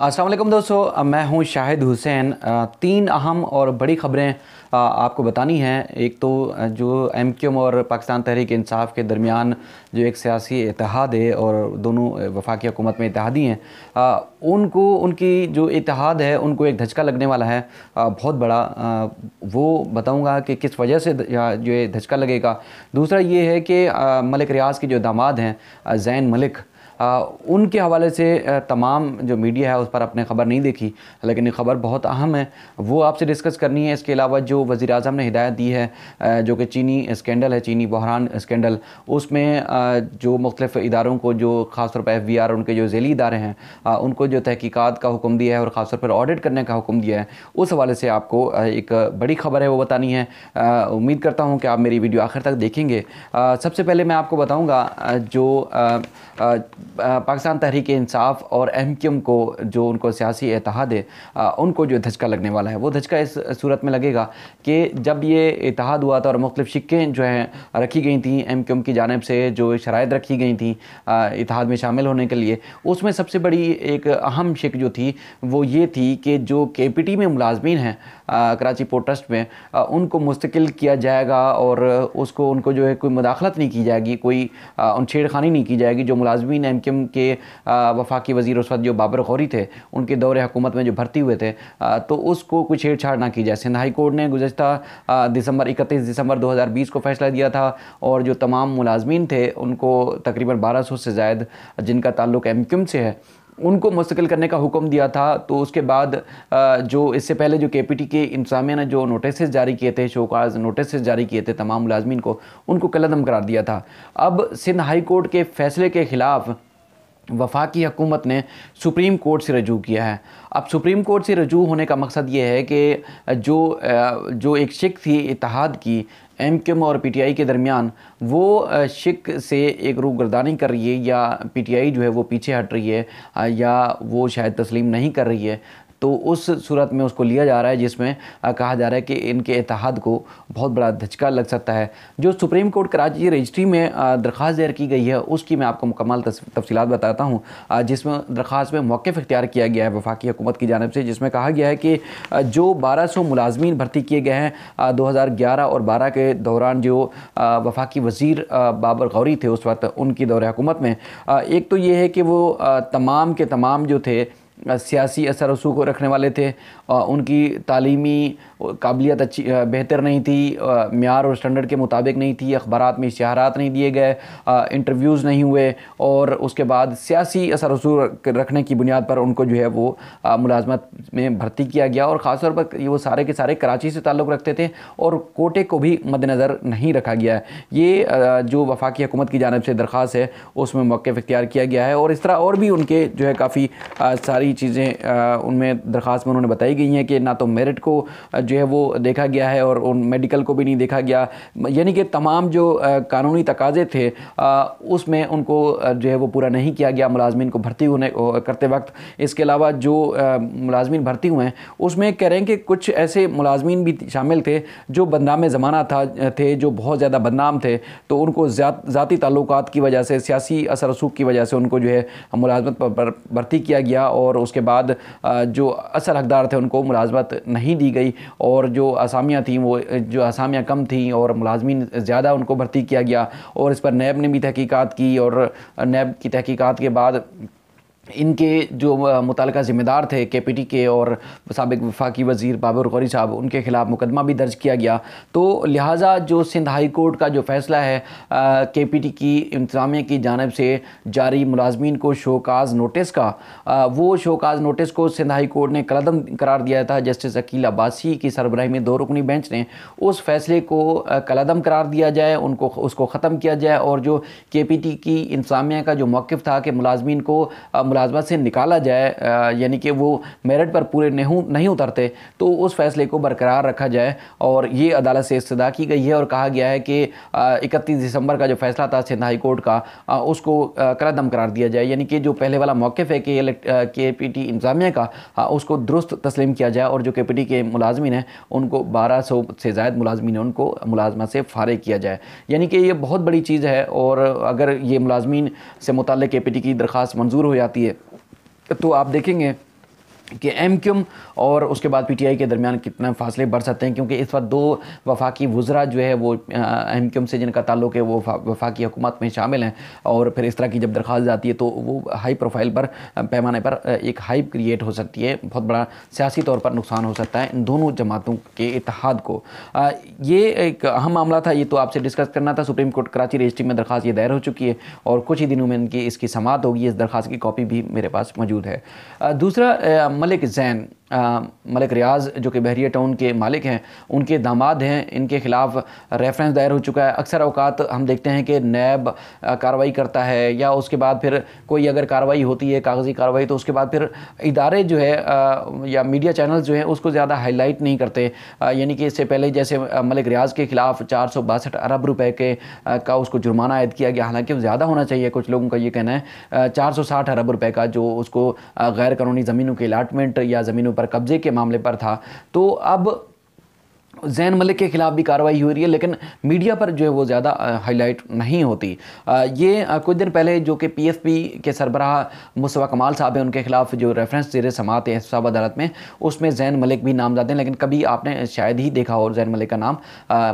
असलम दोस्तों मैं हूं शाहिद हुसैन तीन अहम और बड़ी ख़बरें आपको बतानी हैं एक तो जो एम क्यू एम और पाकिस्तान तहरीक इंसाफ के दरमियान जो एक सियासी इतिहाद है और दोनों वफाकी हुकूमत में इतिहादी हैं उनको उनकी जो इतिहाद है उनको एक धचका लगने वाला है बहुत बड़ा वो बताऊंगा कि किस वजह से जो ये धचका लगेगा दूसरा ये है कि मलिक रियाज के जो दामाद हैं जैन मलिक उनके हवाले से तमाम जो मीडिया है उस पर आपने ख़बर नहीं देखी लेकिन ये ख़बर बहुत अहम है वो आपसे डिस्कस करनी है इसके अलावा जो वज़ी अजम ने हिदायत दी है जो कि चीनी स्कैंडल है चीनी बहरान स्कैंडल उसमें जो मुख्तफ़ इदारों को जो खासतौर पर एफ वी आर उनके जो झेली इदारे हैं उनको जो तहकीक़ात का हुक्म दिया है और ख़ासतौर पर ऑडिट करने का हुक्म दिया है उस हवाले से आपको एक बड़ी ख़बर है वो बतानी है उम्मीद करता हूँ कि आप मेरी वीडियो आखिर तक देखेंगे सबसे पहले मैं आपको बताऊँगा जो पाकिस्तान तहरीक इंसाफ और एम क्यू एम को जो उनको सियासी इतिहाद है उनको जो धचका लगने वाला है वो धचका इस सूरत में लगेगा कि जब ये इतिहाद हुआ था और मुख्तफ शिक्कें जो हैं रखी गई थी एम क्यू एम की जानब से जो शराय रखी गई थी इतिहाद में शामिल होने के लिए उसमें सबसे बड़ी एक अहम शिक जो थी वो ये थी कि जो के पी टी में मुलाजमीन हैं कराची पोर्ट ट्रस्ट में आ, उनको मुस्तकिल किया जाएगा और उसको उनको जो है कोई मुदाखलत नहीं की जाएगी कोई उन छेड़खानी नहीं की जाएगी जो मुलाजमी एम क्यूम एम के वफाकी वजीर उस वक्त जो बाबर गौरी थे उनके दौरे हुकूमत में जो भर्ती हुए थे तो उसको कोई छेड़छाड़ ना की जाए सिंध हाई कोर्ट ने गुजशत दिसंबर इकतीस दिसंबर दो हज़ार बीस को फैसला दिया था और जो तमाम मुलाजमीन थे उनको तकरीबन बारह सौ से ज़ायद जिनका ताल्लुक एम से है उनको मुस्तकिल करने का हुक्म दिया था तो उसके बाद जो इससे पहले जो के पी टी के इंतजामिया ने जो नोटिस जारी किए थे शोकाज नोटिस जारी किए थे तमाम मुलाजमीन को उनको कलदम करार दिया था अब सिंध हाई कोर्ट के फैसले के ख़िलाफ़ वफाकी हकूमत ने सुप्रीम कोर्ट से रजू किया है अब सुप्रीम कोर्ट से रजू होने का मकसद ये है कि जो जो एक शिक थी इतिहाद की एम क्यूम और पी टी आई के दरमियान वो शिक से एक रूप गर्दानी कर रही है या पी टी आई जो है वो पीछे हट रही है या वो शायद तस्लीम नहीं कर रही है तो उस सूरत में उसको लिया जा रहा है जिसमें कहा जा रहा है कि इनके इतिहाद को बहुत बड़ा धचका लग सकता है जो सुप्रीम कोर्ट कराची रजिस्ट्री में दरख्वास्त दायर की गई है उसकी मैं आपको मुकम्मल तफसीत बताता हूँ जिसमें दरख्वास्त में मौक़ इख्तियार किया गया है वफाकी हुकूमत की जानब से जिसमें कहा गया है कि जो बारह सौ मुलाजमीन भर्ती किए गए हैं दो हज़ार ग्यारह और बारह के दौरान जो वफाकी वजीर बाबर गौरी थे उस वक्त उनकी दौर हुकूमत में एक तो ये है कि वो तमाम के तमाम जो थे सियासी असर रसूख रखने वाले थे उनकी तालीमी काबिलियत अच्छी बेहतर नहीं थी मैार और स्टैंडर्ड के मुताबिक नहीं थी अखबार में इश्तहारात नहीं दिए गए इंटरव्यूज़ नहीं हुए और उसके बाद सियासी असर रसूख रखने की बुनियाद पर उनको जो है वो मुलाजमत में भर्ती किया गया और ख़ासतौर पर वो सारे के सारे कराची से ताल्लुक़ रखते थे और कोटे को भी मद्दनज़र नहीं रखा गया है ये जो वफाकी हुकूमत की जानब से दरख्वास्त है उसमें मौक़ अख्तियार किया गया है और इस तरह और भी उनके जो है काफ़ी सारी सारी चीज़ें उनमें दरख्वास्त में उन्होंने बताई गई हैं कि ना तो मेरिट को जो है वो देखा गया है और उन मेडिकल को भी नहीं देखा गया यानी कि तमाम जो कानूनी तकाजे थे उसमें उनको जो है वो पूरा नहीं किया गया मुलाजमीन को भर्ती होने करते वक्त इसके अलावा जो मुलाजमीन भर्ती हुए हैं उसमें कह रहे हैं कि कुछ ऐसे मुलाजमीन भी शामिल थे जो बदनाम ज़माना था थे जो बहुत ज़्यादा बदनाम थे तो उनको ज़ाती ताल्लुक की वजह से सियासी असर रसूख की वजह से उनको जो है मुलाजमत पर भर्ती किया गया और उसके बाद जो असल हकदार थे उनको मुलाजमत नहीं दी गई और जो असामियाँ थीं वो जो असामियाँ कम थी और मुलाजमी ज़्यादा उनको भर्ती किया गया और इस पर नैब ने भी तहकीकात की और नैब की तहकीकात के बाद इनके जो मुतल ज़िम्मेदार थे के पी टी के और सबक वफाकी वज़ी बाबर गौरी साहब उनके ख़िलाफ़ मुकदमा भी दर्ज किया गया तो लिहाजा जो सिंध हाई कोर्ट का जो फ़ैसला है के पी टी की इंतज़ामिया की जानब से जारी मुलाजमीन को शोकाज नोटिस का आ, वो शोकाज नोटिस को सिंध हाई कोर्ट ने कलदम करार दिया था जस्टिस अकील अब्बासी की सरबराही में दो रुकनी बेंच ने उस फ़ैसले को कलदम करार दिया जाए उनको उसको ख़त्म किया जाए और जो के पी टी की इंतज़ामिया का जो मौक़ था कि मुलाजमीन को मुला मुलाजमत से निकाला जाए यानी कि वो मेरिट पर पूरे नहीं नहीं उतरते तो उस फैसले को बरकरार रखा जाए और ये अदालत से इस्तः की गई है और कहा गया है कि इकतीस दिसंबर का जो फैसला था सिंध हाई कोर्ट का आ, उसको दम करार दिया जाए यानी कि जो पहले वाला मौक़ है कि के पी टी इंतज़ामिया का आ, उसको दुरुस्त तस्लीम किया जाए और जो के पी टी के मुलाजमिन हैं उनको बारह सौ से ज़ायद मुलाजमी हैं उनको मुलाजमत से फ़ारिग किया जाए यानी कि ये बहुत बड़ी चीज़ है और अगर ये मुलाजमीन से मुतल के पी टी की दरख्वास्त मंजूर हो जाती है तो आप देखेंगे कि एम क्यूम और उसके बाद पीटीआई के दरमियान कितना फासले बढ़ सकते हैं क्योंकि इस वक्त दो वफाकी वज़रा जो है वो एम क्यूम से जिनका ताल्लुक है वो वफाकी हुकूमत में शामिल हैं और फिर इस तरह की जब दरख्वास्त जाती है तो वो हाई प्रोफाइल पर पैमाने पर एक हाइप क्रिएट हो सकती है बहुत बड़ा सियासी तौर पर नुकसान हो सकता है इन दोनों जमातों के इतिहाद को ये एक अहम मामला था ये तो आपसे डिस्कस करना था सुप्रीम कोर्ट कराची रजिस्ट्री में दरख्वास्त ये दायर हो चुकी है और कुछ ही दिनों में इनकी इसकी समात होगी इस दरख्वास्त की कॉपी भी मेरे पास मौजूद है दूसरा ملك زين मलिक रियाज जो कि बहरिया टाउन के मालिक हैं उनके दामाद हैं इनके ख़िलाफ़ रेफरेंस दायर हो चुका है अक्सर अवकात हम देखते हैं कि नैब कार्रवाई करता है या उसके बाद फिर कोई अगर कार्रवाई होती है कागज़ी कार्रवाई तो उसके बाद फिर इदारे जो है या मीडिया चैनल्स जो हैं उसको ज़्यादा हाईलाइट नहीं करते यानी कि इससे पहले जैसे मलिक रियाज के ख़िलाफ़ चार अरब रुपये के का उसको जुर्माना आयद किया गया हालांकि ज़्यादा होना चाहिए कुछ लोगों का ये कहना है चार अरब रुपये का जो उसको गैर कानूनी ज़मीनों के अलाटमेंट या ज़मीनों पर पर कब्जे के मामले पर था तो अब जैन मलिक के खिलाफ भी कार्रवाई हो रही है लेकिन मीडिया पर जो है वो ज़्यादा हाईलाइट नहीं होती आ, ये आ, कुछ दिन पहले जो कि पीएफपी के सरबराह मुस्तफ़ा कमाल साहब हैं उनके खिलाफ जो रेफरेंस जेर समात हैं साहब अदालत में उसमें जैन मलिक भी जाते हैं लेकिन कभी आपने शायद ही देखा हो जैन मलिक का नाम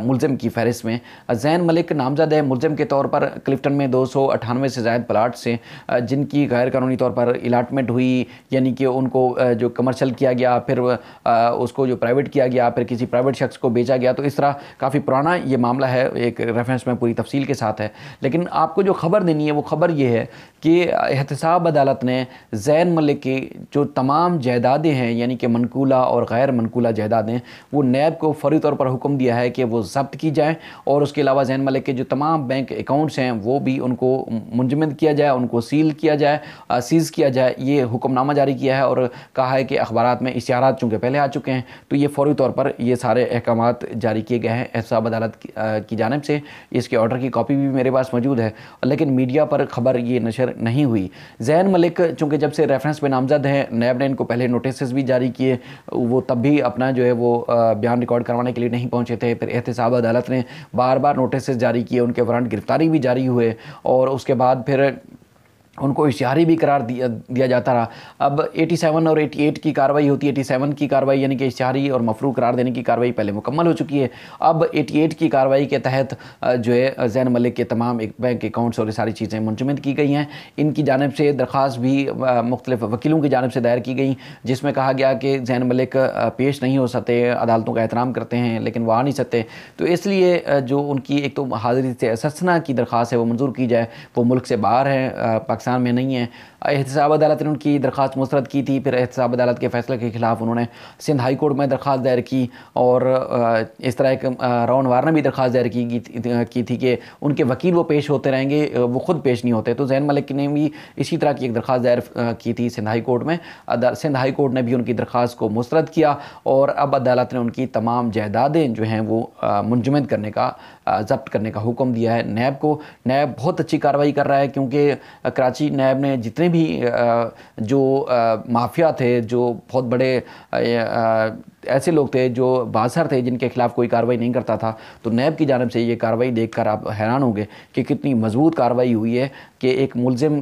मुलम की फहरिस्त में जैन मलिक नामजद है मुलम के तौर पर क्लिफ्टन में दो से ज़ायद प्लाट्स हैं जिनकी गैर कानूनी तौर पर इलाटमेंट हुई यानी कि उनको जो कमर्शल किया गया फिर उसको जो प्राइवेट किया गया फिर किसी प्राइवेट शख्स को बेचा गया तो इस तरह काफ़ी पुराना ये मामला है एक रेफरेंस में पूरी तफसील के साथ है लेकिन आपको जो खबर देनी है वो खबर ये है कि एहतसाब अदालत ने जैन मलिक की जो तमाम जायदादें हैं यानी कि मनकूला और गैर मनकूला जायदादें वो नैब को फौरी तौर पर हुक्म दिया है कि वो जब्त की जाएँ और उसके अलावा जैन मलिक के जो तमाम बैंक अकाउंट्स हैं वो भी उनको मुंजमद किया जाए उनको सील किया जाए सीज़ किया जाए ये हुक्मनामा जारी किया है और कहा है कि अखबार में इशारा चूँकि पहले आ चुके हैं तो ये फौरी तौर पर ये सारे अहकाम जारी किए गए हैं एहसाब अदालत की, जानब से इसके ऑर्डर की कॉपी भी मेरे पास मौजूद है लेकिन मीडिया पर खबर ये नशर नहीं हुई जैन मलिक चूँकि जब से रेफरेंस में नामजद हैं नैब ने इनको पहले नोटिस भी जारी किए वो तब भी अपना जो है वो बयान रिकॉर्ड करवाने के लिए नहीं पहुँचे थे फिर एहतसाब अदालत ने बार बार नोटिस जारी किए उनके वारंट गिरफ्तारी भी जारी हुए और उसके बाद फिर उनको इश्तहारी भी करार दिया दिया जाता रहा अब 87 और 88 की कार्रवाई होती है 87 की कार्रवाई यानी कि इश्तहारी और मफरू करार देने की कार्रवाई पहले मुकम्मल हो चुकी है अब 88 की कार्रवाई के तहत जो है जैन मलिक के तमाम एक बैंक अकाउंट्स और ये सारी चीज़ें मुंजमद की गई हैं इनकी जानब से दरख्वास भी मुख्तलिफ वकीलों की जानब से दायर की गई जिसमें कहा गया कि जैन मलिक पेश नहीं हो सकते अदालतों का एहतराम करते हैं लेकिन वो आ नहीं सकते तो इसलिए जो उनकी एक तो हाजिरी से असना की दरख्वास है वो मंजूर की जाए वो मुल्क से बाहर हैं पाकिस्तान पाकिस्तान में नहीं है एहतसाब अदालत ने उनकी दरख्वास्त मुस्रद की थी फिर एहतसाब अदालत के फैसले के खिलाफ उन्होंने सिंध हाई कोर्ट में दरख्वास्त दायर की और इस तरह एक राउन वार ने भी दरख्वास्त दायर की की थी कि उनके वकील वो पेश होते रहेंगे वो खुद पेश नहीं होते तो जैन मलिक ने भी इसी तरह की एक दरख्वास्त दायर की थी सिंध हाई कोर्ट में सिंध हाई कोर्ट ने भी उनकी दरख्वास्त को मुस्रद किया और अब अदालत ने उनकी तमाम जायदादें जो हैं वो मुंजमद करने का जब्त करने का हुक्म दिया है नैब को नैब बहुत अच्छी कार्रवाई कर रहा है क्योंकि कराची नैब ने जितने में भी जो माफिया थे जो बहुत बड़े ऐसे लोग थे जो बासर थे जिनके खिलाफ कोई कार्रवाई नहीं करता था तो नैब की जानब से ये कार्रवाई देखकर आप हैरान होंगे कि कितनी मजबूत कार्रवाई हुई है कि एक मुलजिम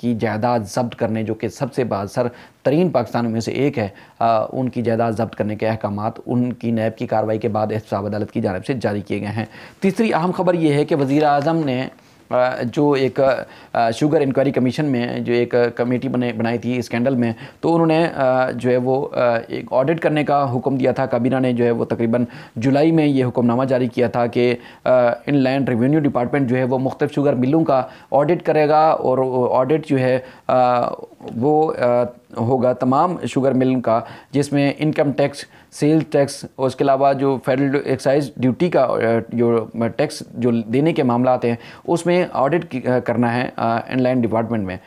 की जायदाद जब्त करने जो कि सबसे बासर तरीन पाकिस्तान में से एक है आ, उनकी जायदाद जब्त करने के अहकाम उनकी नैब की कार्रवाई के बाद एहसाब अदालत की जानब से जारी किए गए हैं तीसरी अहम खबर यह है कि वज़ी अजम ने जो एक शुगर इंक्वायरी कमीशन में जो एक कमेटी बने बनाई थी स्कैंडल में तो उन्होंने जो है वो एक ऑडिट करने का हुक्म दिया था काबीना ने जो है वो तकरीबन जुलाई में ये हुक्मनामा जारी किया था कि इन लैंड रेवेन्यू डिपार्टमेंट जो है वो मुख्त शुगर मिलों का ऑडिट करेगा और ऑडिट जो है वो होगा तमाम शुगर मिल का जिसमें इनकम टैक्स सेल टैक्स और उसके अलावा जो फेडरल एक्साइज ड्यूटी का जो टैक्स जो देने के मामला आते हैं उसमें ऑडिट करना है इनलाइन डिपार्टमेंट में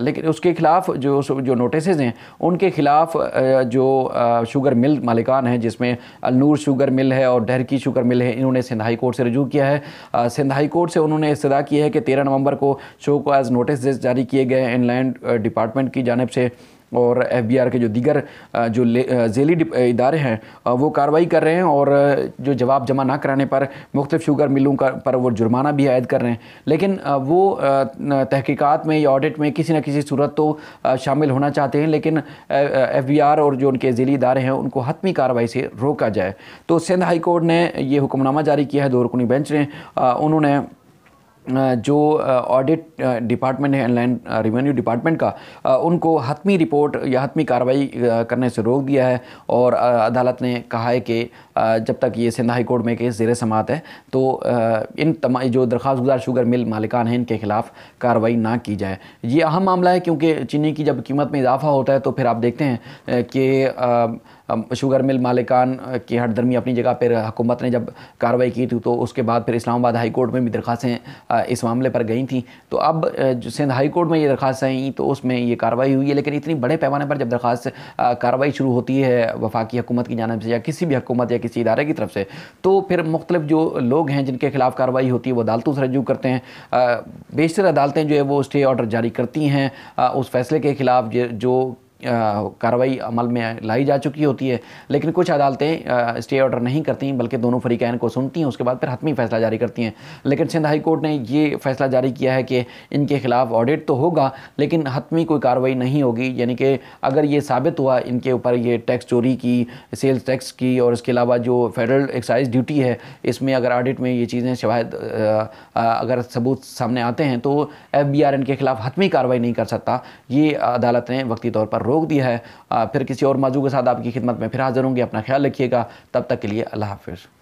लेकिन उसके खिलाफ जो जो नोटिस हैं उनके खिलाफ जो शुगर मिल मालिकान हैं जिसमें अनूर शुगर मिल है और डहरकी शुगर मिल है इन्होंने सिंध हाई कोर्ट से रजू किया है सिंध हाई कोर्ट से उन्होंने इस्तदा की है कि तेरह नवंबर को शो को एज नोटिस जारी किए गए इनलैंड डिपार्टमेंट की जानब से और एफबीआर के जो दीगर जो झेली इदारे हैं वो कार्रवाई कर रहे हैं और जो जवाब जमा ना कराने पर मुख्त शुगर मिलों का पर वो जुर्माना भी आयद कर रहे हैं लेकिन वो तहकीकात में या ऑडिट में किसी न किसी सूरत तो शामिल होना चाहते हैं लेकिन एफ बी आर और जो उनके ज़ेली इदारे हैं उनको हतमी कार्रवाई से रोका जाए तो सिंध हाई कोर्ट ने ये हुक्मनामा जारी किया है दो रुकनी बेंच ने उन्होंने जो ऑडिट डिपार्टमेंट है लैंड रेवेन्यू डिपार्टमेंट का उनको हतमी रिपोर्ट या हतमी कार्रवाई करने से रोक दिया है और अदालत ने कहा है कि जब तक ये सिंध हाई कोर्ट में केस ज़ेर समात है तो इन तमा जो दरख्वास्त गुजार शुगर मिल मालिकान हैं इनके खिलाफ कार्रवाई ना की जाए ये अहम मामला है क्योंकि चीनी की जब कीमत में इजाफा होता है तो फिर आप देखते हैं कि शुगर मिल मालिकान की हटदर्मी अपनी जगह पर हुकूमत ने जब कार्रवाई की थी तो उसके बाद फिर इस्लामाबाद हाई कोर्ट में भी दरखास्तें इस मामले पर गई थी तो अब सिंध हाई कोर्ट में ये दरखास्त आई तो उसमें ये कार्रवाई हुई है लेकिन इतनी बड़े पैमाने पर जब दरखास्त कार्रवाई शुरू होती है वफाकी हुकूमत की जानब से या किसी भी हुकूमत या किसी इदारे की तरफ से तो फिर मुख्तलिफ जो लोग हैं जिनके खिलाफ कार्रवाई होती है वो अदालतों से रजू करते हैं बेशतर अदालतें जो है वो स्टे ऑर्डर जारी करती हैं उस फैसले के खिलाफ जो कार्रवाई अमल में लाई जा चुकी होती है लेकिन कुछ अदालतें स्टे ऑर्डर नहीं करती बल्कि दोनों फरीकैन को सुनती हैं उसके बाद फिर हतमी फैसला जारी करती हैं लेकिन सिंध हाई कोर्ट ने ये फैसला जारी किया है कि इनके खिलाफ ऑडिट तो होगा लेकिन हतमी कोई कार्रवाई नहीं होगी यानी कि अगर ये साबित हुआ इनके ऊपर ये टैक्स चोरी की सेल्स टैक्स की और इसके अलावा जो फेडरल एक्साइज ड्यूटी है इसमें अगर ऑडिट में ये चीज़ें शवाहद अगर सबूत सामने आते हैं तो एफ बी आर इनके खिलाफ हतमी कार्रवाई नहीं कर सकता ये अदालत ने वक्ती तौर पर रोक रोक दिया है फिर किसी और मौजू के साथ आपकी खिदमत में फिर हाजिर होंगे अपना ख्याल रखिएगा तब तक के लिए अल्लाह हाफिज़